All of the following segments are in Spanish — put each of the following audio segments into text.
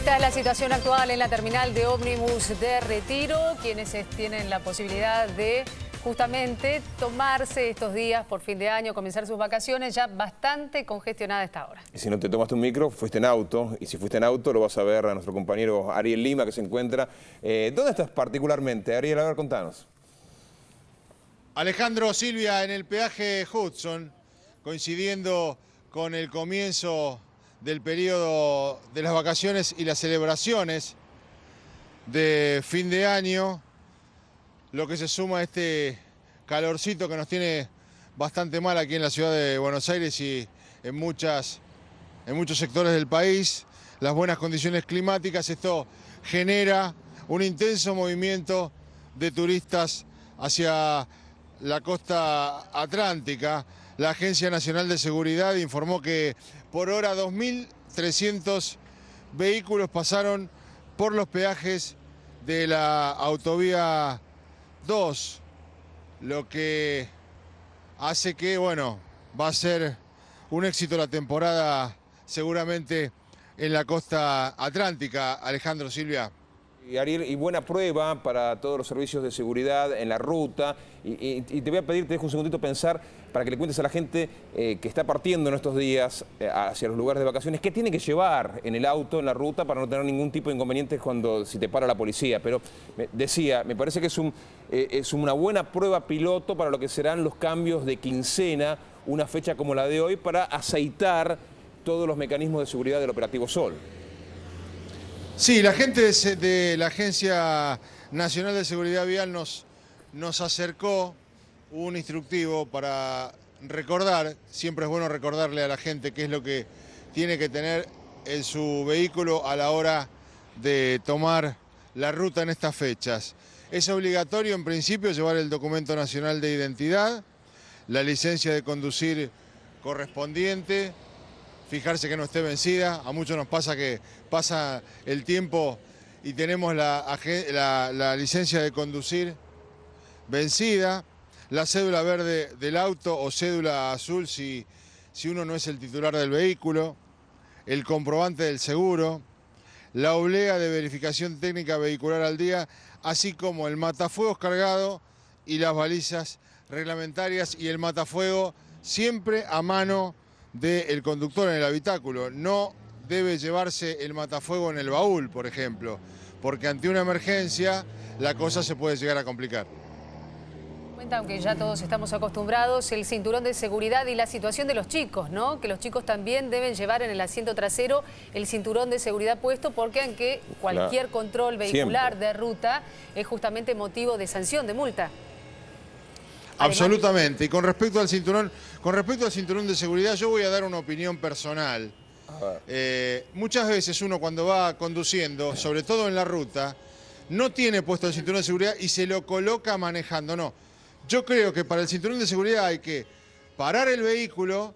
Esta es la situación actual en la terminal de ómnibus de retiro, quienes tienen la posibilidad de justamente tomarse estos días por fin de año, comenzar sus vacaciones, ya bastante congestionada esta hora. Y si no te tomaste un micro, fuiste en auto, y si fuiste en auto lo vas a ver a nuestro compañero Ariel Lima que se encuentra. Eh, ¿Dónde estás particularmente? Ariel, a ver, contanos. Alejandro Silvia en el peaje Hudson, coincidiendo con el comienzo del periodo de las vacaciones y las celebraciones de fin de año, lo que se suma a este calorcito que nos tiene bastante mal aquí en la ciudad de Buenos Aires y en, en muchos sectores del país, las buenas condiciones climáticas, esto genera un intenso movimiento de turistas hacia la costa atlántica. La Agencia Nacional de Seguridad informó que por hora 2.300 vehículos pasaron por los peajes de la autovía 2, lo que hace que, bueno, va a ser un éxito la temporada seguramente en la costa atlántica. Alejandro Silvia. Y buena prueba para todos los servicios de seguridad en la ruta. Y, te voy a pedir, te dejo un segundito pensar para que le cuentes a la gente eh, que está partiendo en estos días eh, hacia los lugares de vacaciones, qué tiene que llevar en el auto, en la ruta, para no tener ningún tipo de inconvenientes cuando si te para la policía. Pero decía, me parece que eh, es una buena prueba piloto para lo que serán los cambios de quincena, una fecha como la de hoy, para aceitar todos los mecanismos de seguridad del operativo Sol. Sí, la gente de, la Agencia Nacional de Seguridad Vial nos acercó un instructivo para recordar, siempre es bueno recordarle a la gente qué es lo que tiene que tener en su vehículo a la hora de tomar la ruta en estas fechas. Es obligatorio en principio llevar el documento nacional de identidad, la licencia de conducir correspondiente, fijarse que no esté vencida. A muchos nos pasa que pasa el tiempo y tenemos la, licencia de conducir vencida, la cédula verde del auto o cédula azul si, si uno no es el titular del vehículo, el comprobante del seguro, la oblea de verificación técnica vehicular al día, así como el matafuegos cargado y las balizas reglamentarias y el matafuego siempre a mano del conductor en el habitáculo. No debe llevarse el matafuego en el baúl, por ejemplo, porque ante una emergencia la cosa se puede llegar a complicar. Cuenta, aunque ya todos estamos acostumbrados, el cinturón de seguridad y la situación de los chicos, ¿no? Que los chicos también deben llevar en el asiento trasero el cinturón de seguridad puesto porque aunque cualquier control vehicular de ruta es justamente motivo de sanción, de multa. Absolutamente. Y con respecto al cinturón, con respecto al cinturón de seguridad, yo voy a dar una opinión personal. Eh, muchas veces uno cuando va conduciendo, sobre todo en la ruta, no tiene puesto el cinturón de seguridad y se lo coloca manejando. No. Yo creo que para el cinturón de seguridad hay que parar el vehículo,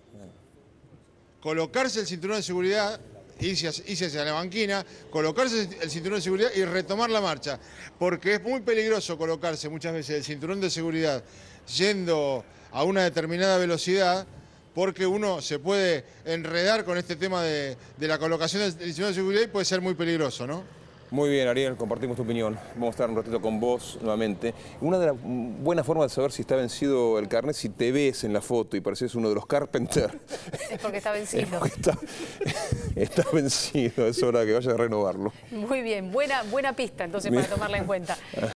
colocarse el cinturón de seguridad, irse hacia, la banquina, colocarse el cinturón de seguridad y retomar la marcha. Porque es muy peligroso colocarse muchas veces el cinturón de seguridad yendo a una determinada velocidad, porque uno se puede enredar con este tema de, la colocación del sistema de seguridad y puede ser muy peligroso, ¿no? Muy bien, Ariel, compartimos tu opinión. Vamos a estar un ratito con vos nuevamente. Una de las buenas formas de saber si está vencido el carnet, si te ves en la foto y pareces uno de los Carpenter. Es porque está vencido. está, vencido, es hora que vayas a renovarlo. Muy bien, buena, buena pista entonces para tomarla en cuenta.